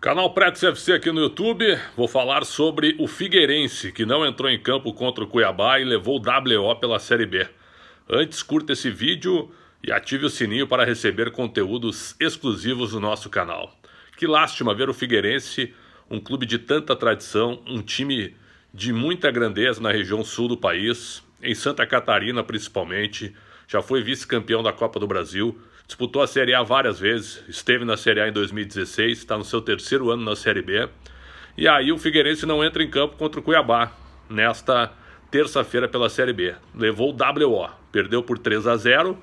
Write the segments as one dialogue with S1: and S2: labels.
S1: Canal Pretes FC aqui no YouTube, vou falar sobre o Figueirense, que não entrou em campo contra o Cuiabá e levou o WO pela Série B. Antes, curta esse vídeo e ative o sininho para receber conteúdos exclusivos do nosso canal. Que lástima ver o Figueirense, um clube de tanta tradição, um time de muita grandeza na região sul do país, em Santa Catarina principalmente, já foi vice-campeão da Copa do Brasil, disputou a Série A várias vezes, esteve na Série A em 2016, está no seu terceiro ano na Série B. E aí o Figueirense não entra em campo contra o Cuiabá nesta terça-feira pela Série B. Levou o WO, perdeu por 3 a 0.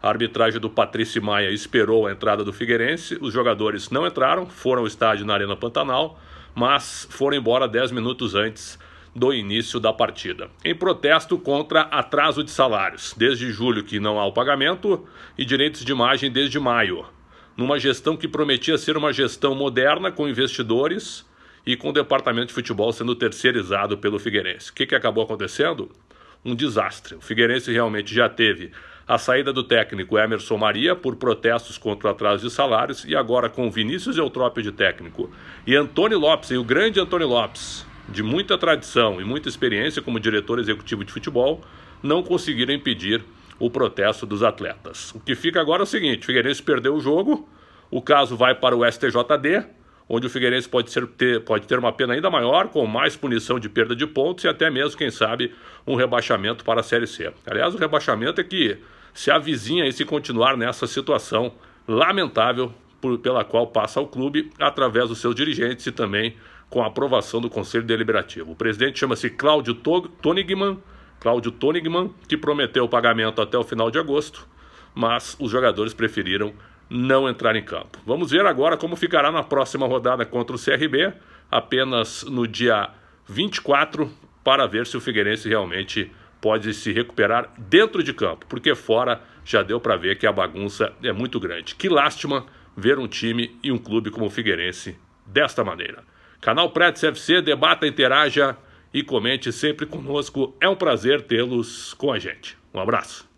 S1: A arbitragem do Patrício Maia esperou a entrada do Figueirense, os jogadores não entraram, foram ao estádio na Arena Pantanal, mas foram embora 10 minutos antes do início da partida. Em protesto contra atraso de salários, desde julho que não há o pagamento e direitos de imagem desde maio, numa gestão que prometia ser uma gestão moderna com investidores e com o departamento de futebol sendo terceirizado pelo Figueirense. O que, que acabou acontecendo? Um desastre. O Figueirense realmente já teve a saída do técnico Emerson Maria por protestos contra o atraso de salários e agora com Vinícius Eutrópio de técnico e Antônio Lopes, e o grande Antônio Lopes, de muita tradição e muita experiência como diretor executivo de futebol, não conseguiram impedir o protesto dos atletas. O que fica agora é o seguinte: o Figueirense perdeu o jogo, o caso vai para o STJD, onde o Figueirense pode, ser, ter, pode ter uma pena ainda maior, com mais punição de perda de pontos e até mesmo, quem sabe, um rebaixamento para a Série C. Aliás, o rebaixamento é que se avizinha e se continuar nessa situação lamentável por, pela qual passa o clube através dos seus dirigentes e também com a aprovação do Conselho Deliberativo. O presidente chama-se Cláudio Tonigman, Cláudio Tonigman, que prometeu o pagamento até o final de agosto, mas os jogadores preferiram não entrar em campo. Vamos ver agora como ficará na próxima rodada contra o CRB, apenas no dia 24, para ver se o Figueirense realmente pode se recuperar dentro de campo, porque fora já deu para ver que a bagunça é muito grande. Que lástima ver um time e um clube como o Figueirense desta maneira. Canal Pretz FC, debata, interaja e comente sempre conosco. É um prazer tê-los com a gente. Um abraço.